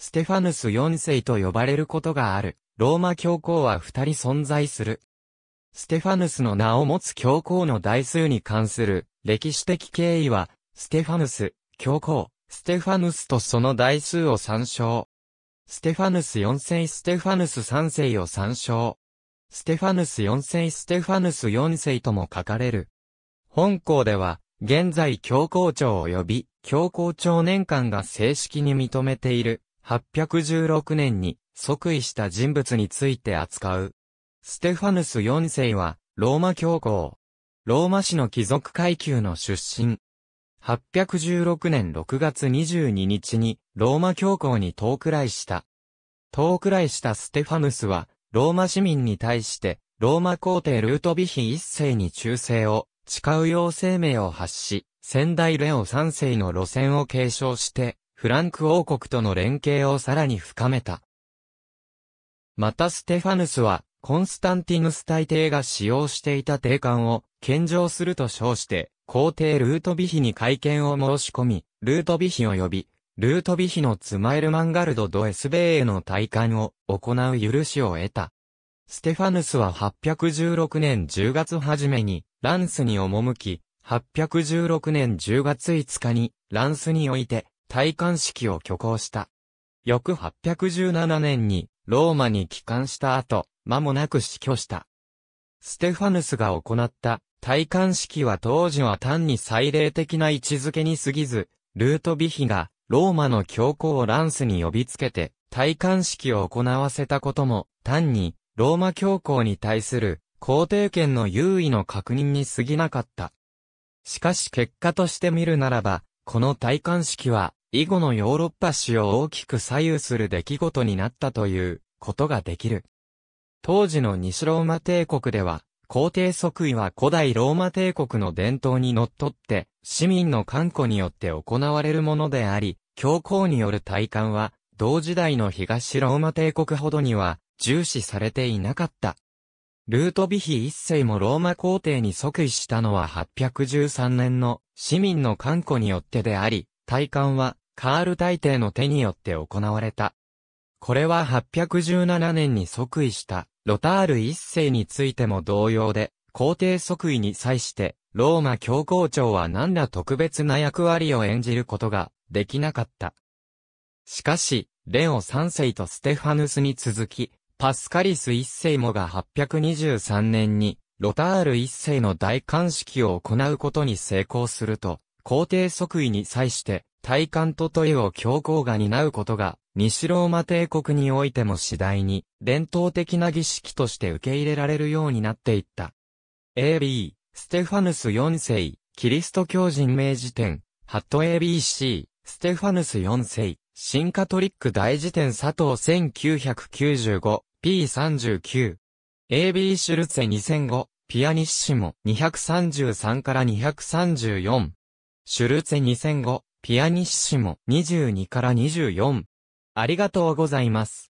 ステファヌス4世と呼ばれることがある、ローマ教皇は二人存在する。ステファヌスの名を持つ教皇の代数に関する歴史的経緯は、ステファヌス、教皇、ステファヌスとその代数を参照。ステファヌス4世ステファヌス3世を参照。ステファヌス4世ステファヌス4世とも書かれる。本校では、現在教皇庁及び教皇庁年間が正式に認めている816年に即位した人物について扱う。ステファヌス4世は、ローマ教皇。ローマ市の貴族階級の出身。816年6月22日に、ローマ教皇に遠くらいした。遠くらいしたステファヌスは、ローマ市民に対して、ローマ皇帝ルートビヒ一世に忠誠を、誓うよう声明を発し、先代レオ三世の路線を継承して、フランク王国との連携をさらに深めた。またステファヌスは、コンスタンティヌス大帝が使用していた定冠を献上すると称して、皇帝ルートビヒに会見を申し込み、ルートビヒを呼び、ルートビヒのツマエルマンガルド・ド・エスベーへの退官を行う許しを得た。ステファヌスは816年10月初めにランスに赴き、816年10月5日にランスにおいて戴冠式を挙行した。翌817年にローマに帰還した後、間もなく死去した。ステファヌスが行った戴冠式は当時は単に祭礼的な位置づけに過ぎず、ルートビヒがローマの教皇をランスに呼びつけて戴冠式を行わせたことも単にローマ教皇に対する皇帝権の優位の確認に過ぎなかった。しかし結果として見るならば、この戴冠式は以後のヨーロッパ史を大きく左右する出来事になったということができる。当時の西ローマ帝国では、皇帝即位は古代ローマ帝国の伝統にのっとって、市民の看護によって行われるものであり、教皇による体感は、同時代の東ローマ帝国ほどには、重視されていなかった。ルートビヒ一世もローマ皇帝に即位したのは813年の市民の看護によってであり、体感はカール大帝の手によって行われた。これは817年に即位したロタール一世についても同様で、皇帝即位に際して、ローマ教皇庁は何ら特別な役割を演じることができなかった。しかし、レオ三世とステファヌスに続き、パスカリス一世もが823年に、ロタール一世の大冠式を行うことに成功すると、皇帝即位に際して、大韓とトイを教皇が担うことが、西ローマ帝国においても次第に、伝統的な儀式として受け入れられるようになっていった。AB、ステファヌス4世、キリスト教人名辞典、ハット ABC、ステファヌス4世、新カトリック大辞典佐藤 1995, P39。AB シュルツェ2005、ピアニッシモ233から234。シュルツェ2005、ピアニッシモ22から24。ありがとうございます。